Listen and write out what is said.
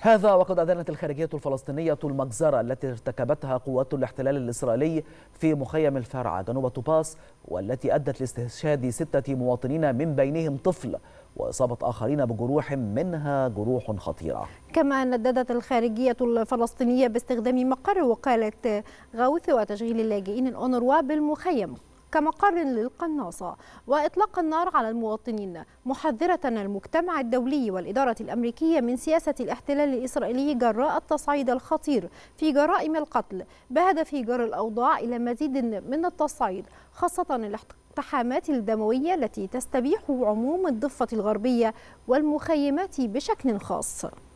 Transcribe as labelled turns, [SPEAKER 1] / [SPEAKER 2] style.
[SPEAKER 1] هذا وقد أدانت الخارجية الفلسطينية المجزرة التي ارتكبتها قوات الاحتلال الإسرائيلي في مخيم الفرعة جنوب توباس والتي أدت لاستشهاد ستة مواطنين من بينهم طفل وإصابة آخرين بجروح منها جروح خطيرة
[SPEAKER 2] كما نددت الخارجية الفلسطينية باستخدام مقر وقالة غوث وتشغيل اللاجئين الأونروا بالمخيم كمقر للقناصة وإطلاق النار على المواطنين محذرة المجتمع الدولي والإدارة الأمريكية من سياسة الاحتلال الإسرائيلي جراء التصعيد الخطير في جرائم القتل بهدف جر الأوضاع إلى مزيد من التصعيد خاصة الاقتحامات الدموية التي تستبيح عموم الضفة الغربية والمخيمات بشكل خاص